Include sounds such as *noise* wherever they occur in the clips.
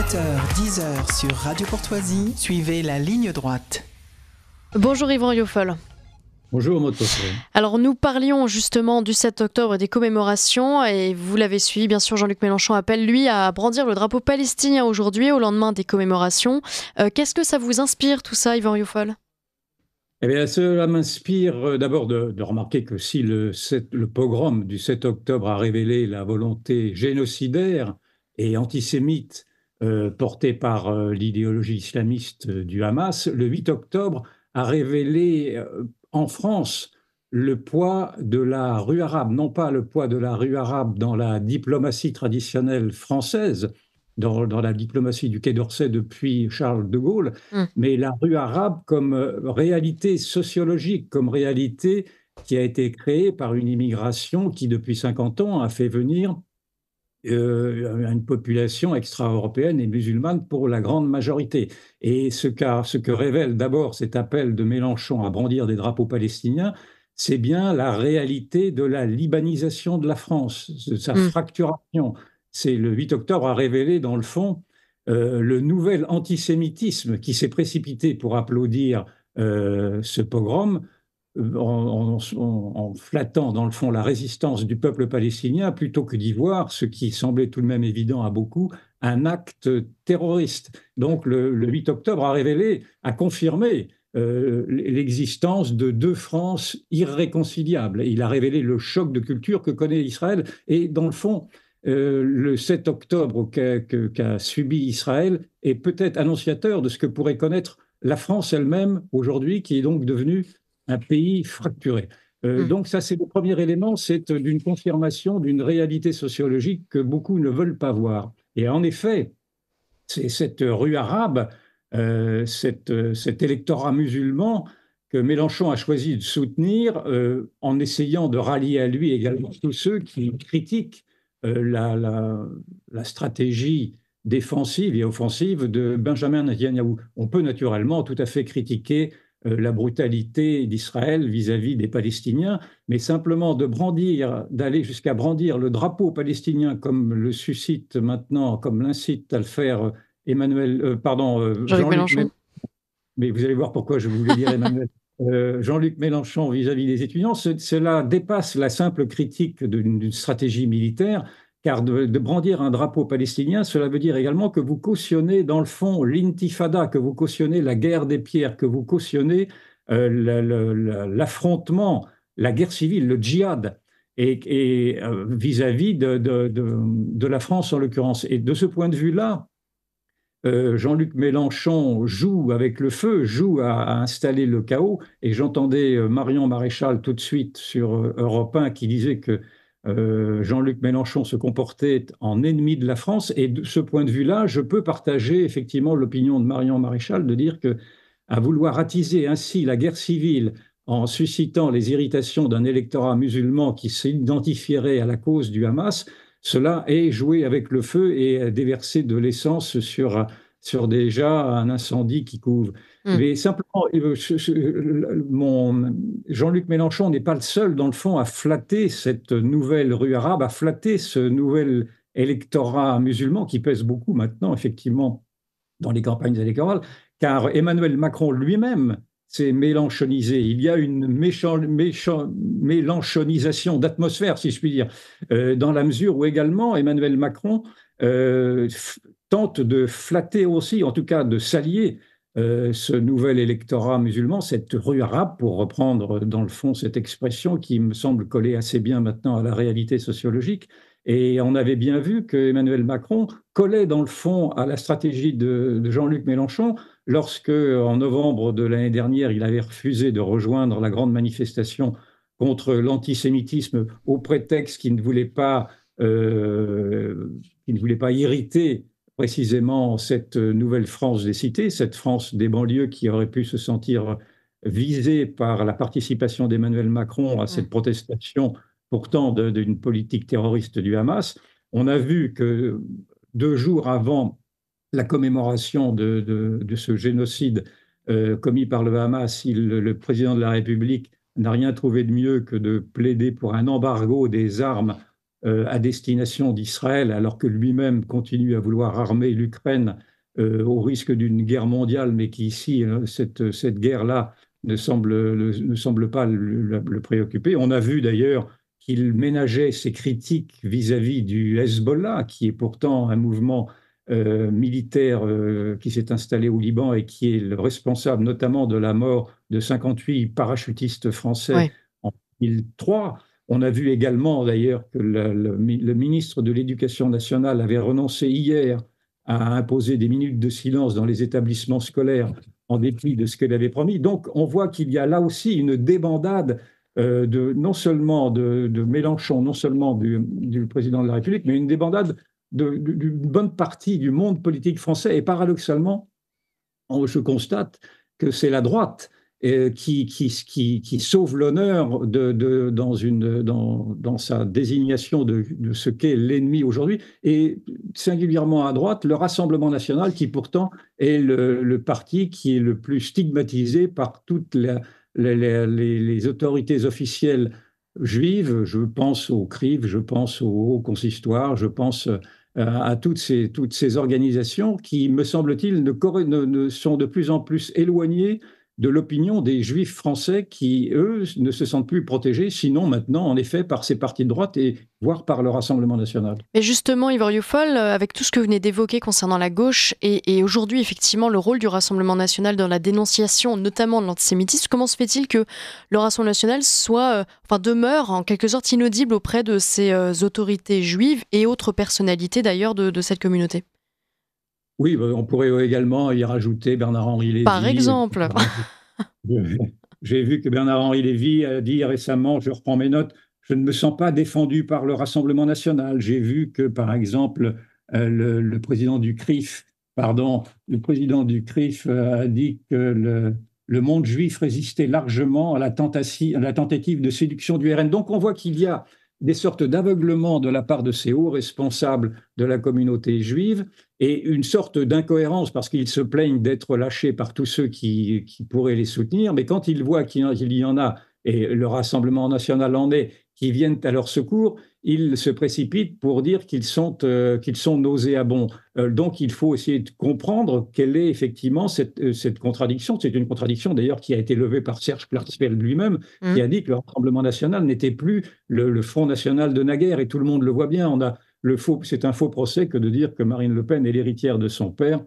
7h, 10h sur Radio Courtoisie, suivez la ligne droite. Bonjour Yvan Yoffol. Bonjour Moto. Alors nous parlions justement du 7 octobre et des commémorations et vous l'avez suivi bien sûr Jean-Luc Mélenchon appelle lui à brandir le drapeau palestinien aujourd'hui au lendemain des commémorations. Euh, qu'est-ce que ça vous inspire tout ça Yvan Yoffol eh bien, cela m'inspire euh, d'abord de, remarquer que si le, le, pogrom du 7 octobre a révélé la volonté génocidaire et antisémite euh, porté par euh, l'idéologie islamiste euh, du Hamas, le 8 octobre a révélé en France le poids de la rue arabe, non pas le poids de la rue arabe dans la diplomatie traditionnelle française, dans, la diplomatie du Quai d'Orsay depuis Charles de Gaulle, hum. mais la rue arabe comme réalité sociologique, comme réalité qui a été créée par une immigration qui, depuis 50 ans, a fait venir euh, une population extra-européenne et musulmane pour la grande majorité. Et ce, ce que révèle d'abord cet appel de Mélenchon à brandir des drapeaux palestiniens, c'est bien la réalité de la libanisation de la France, de sa mm. fracturation. C'est le 8 octobre a révélé dans le fond euh, le nouvel antisémitisme qui s'est précipité pour applaudir euh, ce pogrom en, flattant dans le fond la résistance du peuple palestinien plutôt que d'y voir, ce qui semblait tout de même évident à beaucoup, un acte terroriste. Donc le, 8 octobre a révélé, a confirmé euh, l'existence de deux France irréconciliables. Il a révélé le choc de culture que connaît Israël et dans le fond, euh, le 7 octobre qu'a subi Israël est peut-être annonciateur de ce que pourrait connaître la France elle-même aujourd'hui, qui est donc devenue un pays fracturé. Euh, hmm. Donc ça, c'est le premier élément, c'est euh, d'une confirmation d'une réalité sociologique que beaucoup ne veulent pas voir. Et en effet, c'est cette rue arabe, euh, cette, cet électorat musulman que Mélenchon a choisi de soutenir en essayant de rallier à lui également tous ceux qui critiquent la, la, stratégie défensive et offensive de Benjamin Netanyahu. On peut naturellement tout à fait critiquer euh, la brutalité d'Israël vis-à-vis des Palestiniens, mais simplement de brandir, d'aller jusqu'à brandir le drapeau palestinien comme le suscite maintenant, comme l'incite à le faire euh, Emmanuel, euh, pardon, Jean-Luc Mélenchon. Mais vous allez voir pourquoi je voulais dire Emmanuel. *laughs* Jean-Luc Mélenchon vis-à-vis des étudiants, cela dépasse la simple critique d'une stratégie militaire. Car de, brandir un drapeau palestinien, cela veut dire également que vous cautionnez, dans le fond, l'intifada, que vous cautionnez la guerre des pierres, que vous cautionnez euh, l'affrontement, la guerre civile, le djihad, et euh, vis-à-vis de, la France en l'occurrence. Et de ce point de vue-là, euh, Jean-Luc Mélenchon joue avec le feu, joue à, à installer le chaos. Et j'entendais Marion Maréchal tout de suite sur Europe 1 qui disait que euh, Jean-Luc Mélenchon se comportait en ennemi de la France. Et de ce point de vue-là, je peux partager effectivement l'opinion de Marion Maréchal de dire que, à vouloir attiser ainsi la guerre civile en suscitant les irritations d'un électorat musulman qui s'identifierait à la cause du Hamas, cela est jouer avec le feu et déverser de l'essence sur, sur déjà un incendie qui couvre. Mm. Mais simplement, Jean-Luc Mélenchon n'est pas le seul, dans le fond, à flatter cette nouvelle rue arabe, à flatter ce nouvel électorat musulman qui pèse beaucoup maintenant, effectivement, dans les campagnes électorales, car Emmanuel Macron lui-même s'est mélanchonisé. Il y a une mélanchonisation d'atmosphère, si je puis dire, euh, dans la mesure où également Emmanuel Macron euh, tente de flatter aussi, en tout cas de s'allier euh, ce nouvel électorat musulman, cette rue arabe, pour reprendre euh, dans le fond cette expression qui me semble coller assez bien maintenant à la réalité sociologique. Et on avait bien vu que Emmanuel Macron collait dans le fond à la stratégie de, Jean-Luc Mélenchon lorsque, en novembre de l'année dernière, il avait refusé de rejoindre la grande manifestation contre l'antisémitisme au prétexte qu'il ne voulait pas, euh, ne voulait pas irriter précisément cette nouvelle France des cités, cette France des banlieues qui aurait pu se sentir visée par la participation d'Emmanuel Macron à cette protestation pourtant d'une politique terroriste du Hamas. On a vu que deux jours avant la commémoration de, ce génocide euh, commis par le Hamas, le président de la République n'a rien trouvé de mieux que de plaider pour un embargo des armes euh, à destination d'Israël, alors que lui-même continue à vouloir armer l'Ukraine euh, au risque d'une guerre mondiale, mais qui ici, euh, cette, guerre-là, ne semble, ne semble pas le, préoccuper. On a vu d'ailleurs qu'il ménageait ses critiques vis-à-vis du Hezbollah, qui est pourtant un mouvement militaire qui s'est installé au Liban et qui est le responsable notamment de la mort de 58 parachutistes français en 2003. On a vu également d'ailleurs que le, ministre de l'Éducation nationale avait renoncé hier à imposer des minutes de silence dans les établissements scolaires en dépit de ce qu'elle avait promis. Donc on voit qu'il y a là aussi une débandade euh, de, non seulement de, Mélenchon, non seulement du, président de la République, mais une débandade d'une bonne partie du monde politique français. Et paradoxalement, on, je constate que c'est la droite qui, qui, sauve l'honneur de, dans, dans, sa désignation de, ce qu'est l'ennemi aujourd'hui, et singulièrement à droite, le Rassemblement national, qui pourtant est le, parti qui est le plus stigmatisé par toutes les, autorités officielles juives. Je pense au CRIV, je pense au consistoires, Consistoire, je pense euh, à toutes ces, toutes ces organisations qui, me semble-t-il, ne, sont de plus en plus éloignées de l'opinion des juifs français qui, eux, ne se sentent plus protégés, sinon maintenant, en effet, par ces partis de droite et voire par le Rassemblement national. Et justement, Ivor Youfol, euh, avec tout ce que vous venez d'évoquer concernant la gauche et, aujourd'hui, effectivement, le rôle du Rassemblement national dans la dénonciation, notamment de l'antisémitisme, comment se fait-il que le Rassemblement national soit, euh, enfin, demeure en quelque sorte inaudible auprès de ces euh, autorités juives et autres personnalités d'ailleurs de cette communauté oui, bah, on pourrait euh, également y rajouter Bernard-Henri Lévy. Par exemple. J'ai vu que Bernard-Henri Lévy a dit récemment, je reprends mes notes, je ne me sens pas défendu par le Rassemblement national. J'ai vu que, par exemple, euh, le, président du CRIF, pardon, le président du CRIF euh, a dit que le, monde juif résistait largement à la, à la tentative de séduction du RN. Donc on voit qu'il y a des sortes d'aveuglement de la part de ces hauts responsables de la communauté juive et une sorte d'incohérence parce qu'ils se plaignent d'être lâchés par tous ceux qui, qui, pourraient les soutenir, mais quand ils voient qu'il y en a et le Rassemblement national en est, qui viennent à leur secours, ils se précipitent pour dire qu'ils sont, euh, qu'ils sont nauséabonds. Euh, donc il faut essayer de comprendre quelle est effectivement euh, cette, contradiction. C'est une contradiction d'ailleurs qui a été levée par Serge Klarsfeld lui-même, qui mm. a dit que le Rassemblement national n'était plus le, le, Front national de naguère, et tout le monde le voit bien. On a c'est un faux procès que de dire que Marine Le Pen est l'héritière de son père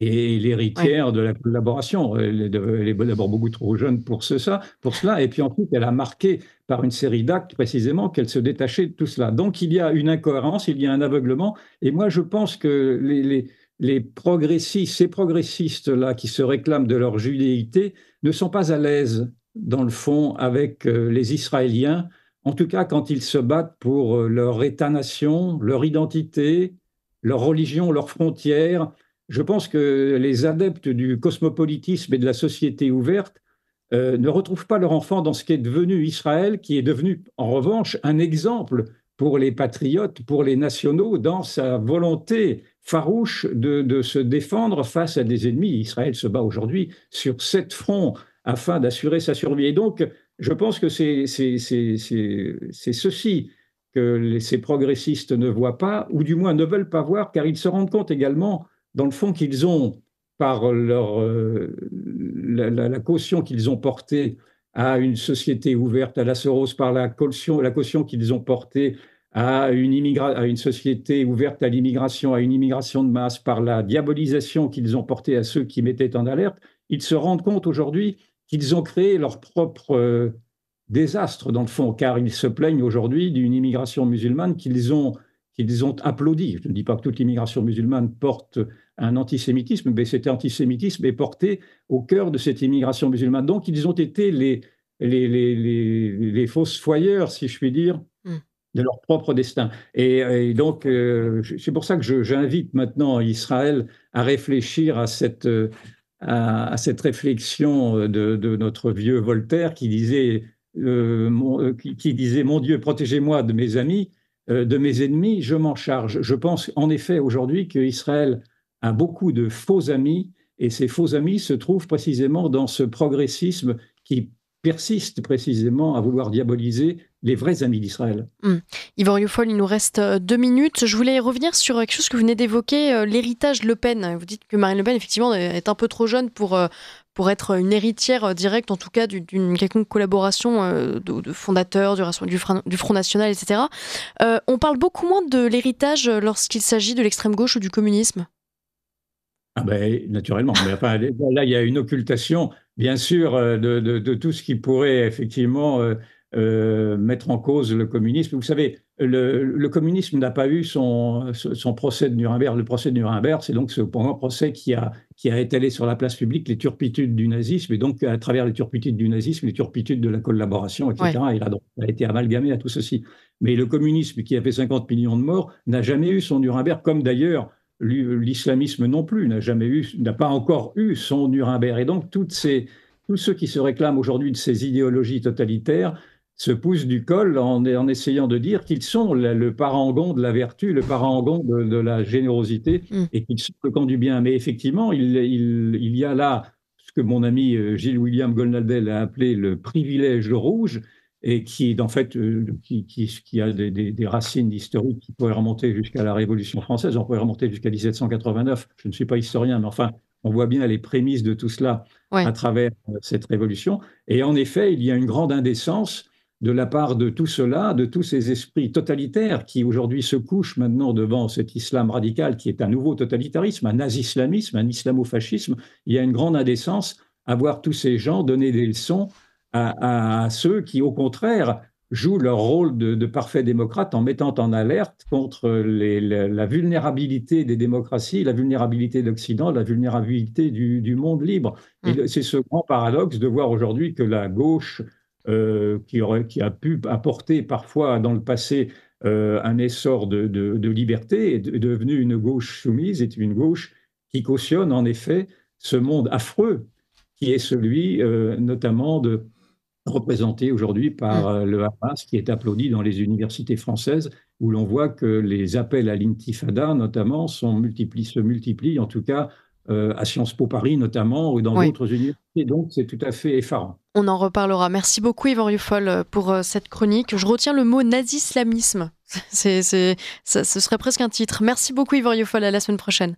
et l'héritière de la collaboration. Elle est, d'abord beaucoup trop jeune pour, ce, ça, pour cela, et puis ensuite elle a marqué par une série d'actes précisément qu'elle se détachait de tout cela. Donc il y a une incohérence, il y a un aveuglement, et moi je pense que les, les, les progressistes, ces progressistes-là qui se réclament de leur judéité ne sont pas à l'aise dans le fond avec euh, les Israéliens, en tout cas quand ils se battent pour euh, leur état-nation, leur identité, leur religion, leurs frontières je pense que les adeptes du cosmopolitisme et de la société ouverte euh, ne retrouvent pas leur enfant dans ce qui est devenu Israël, qui est devenu en revanche un exemple pour les patriotes, pour les nationaux, dans sa volonté farouche de, se défendre face à des ennemis. Israël se bat aujourd'hui sur sept fronts afin d'assurer sa survie. Et donc, je pense que c'est ceci que ces progressistes ne voient pas, ou du moins ne veulent pas voir, car ils se rendent compte également dans le fond, qu'ils ont, par leur, euh, la, caution qu'ils ont portée à une société ouverte à la Soros, par la caution, la caution qu'ils ont portée à une, à une société ouverte à l'immigration, à une immigration de masse, par la diabolisation qu'ils ont portée à ceux qui mettaient en alerte, ils se rendent compte aujourd'hui qu'ils ont créé leur propre euh, désastre, dans le fond, car ils se plaignent aujourd'hui d'une immigration musulmane qu'ils ont ils ont applaudi. Je ne dis pas que toute l'immigration musulmane porte un antisémitisme, mais cet antisémitisme est porté au cœur de cette immigration musulmane. Donc, ils ont été les, les, les, fausses foyeurs, si je puis dire, hmm. de leur propre destin. Et, donc, euh, c'est pour ça que j'invite maintenant Israël à réfléchir à cette, à, cette réflexion de, notre vieux Voltaire qui disait euh, euh, qui, qui, disait Mon Dieu, protégez-moi de mes amis, euh, de mes ennemis, je m'en charge. Je pense en effet aujourd'hui qu'Israël a beaucoup de faux amis et ces faux amis se trouvent précisément dans ce progressisme qui persiste précisément à vouloir diaboliser les vrais amis d'Israël. Mmh. Yvan il nous reste euh, deux minutes. Je voulais revenir sur euh, quelque chose que vous venez d'évoquer, l'héritage Le Pen. Vous dites que Marine Le Pen, effectivement, est un peu trop jeune pour, pour être une héritière euh, directe, en tout cas, d'une quelconque collaboration euh, de, fondateurs, du, du, du, Front National, etc. Euh, on parle beaucoup moins de l'héritage lorsqu'il s'agit de l'extrême gauche ou du communisme. Ah ben, naturellement. Mais *laughs* là, il y a une occultation, bien sûr, de, tout ce qui pourrait effectivement mettre en cause le communisme. Vous savez, le, communisme n'a pas eu son, son procès de Nuremberg. Le procès de Nuremberg, c'est donc ce procès qui a, qui a étalé sur la place publique les turpitudes du nazisme, et donc à travers les turpitudes du nazisme, les turpitudes de la collaboration, etc. Il Et a été amalgamé à tout ceci. Mais le communisme, qui a fait 50 millions de morts, n'a jamais eu son Nuremberg, comme d'ailleurs l'islamisme non plus n'a jamais eu, n'a pas encore eu son Nuremberg. Et donc, tous ceux qui se réclament aujourd'hui de ces idéologies totalitaires se poussent du col en, essayant de dire qu'ils sont le parangon de la vertu, le parangon de, de la générosité mm. et qu'ils sont le camp du bien. Mais effectivement, il, il, y a là ce que mon ami euh, Gilles William Golnadel a appelé le privilège rouge et qui est en fait euh, qui, qui, a des, racines historiques qui pourraient remonter jusqu'à la Révolution française, on pourrait remonter jusqu'à 1789. Je ne suis pas historien, mais enfin, on voit bien les prémices de tout cela à travers euh, cette révolution. Et en effet, il y a une grande indécence de la part de tout cela, de tous ces esprits totalitaires qui aujourd'hui se couchent maintenant devant cet islam radical qui est un nouveau totalitarisme, un nazislamisme, un islamofascisme. Il y a une grande indécence à voir tous ces gens donner des leçons à, ceux qui, au contraire, jouent leur rôle de, parfait démocrate en mettant en alerte contre la, vulnérabilité des démocraties, la vulnérabilité de l'Occident, la vulnérabilité du, monde libre. Mmh. C'est ce grand paradoxe de voir aujourd'hui que la gauche euh, qui, aurait, qui, a pu apporter parfois dans le passé euh, un essor de, liberté, est devenue une gauche soumise, est une gauche qui cautionne en effet ce monde affreux qui est celui euh, notamment de, représenté aujourd'hui par mm. le Hamas qui est applaudi dans les universités françaises où l'on voit que les appels à l'intifada notamment se multiplient en tout cas euh, à Sciences Po Paris notamment ou dans d'autres universités. Donc c'est tout à fait effarant. On en reparlera. Merci beaucoup Yvan Rioufol euh, pour euh, cette chronique. Je retiens le mot nazislamisme, *laughs* C'est ce serait presque un titre. Merci beaucoup Yvan Rioufol. À la semaine prochaine.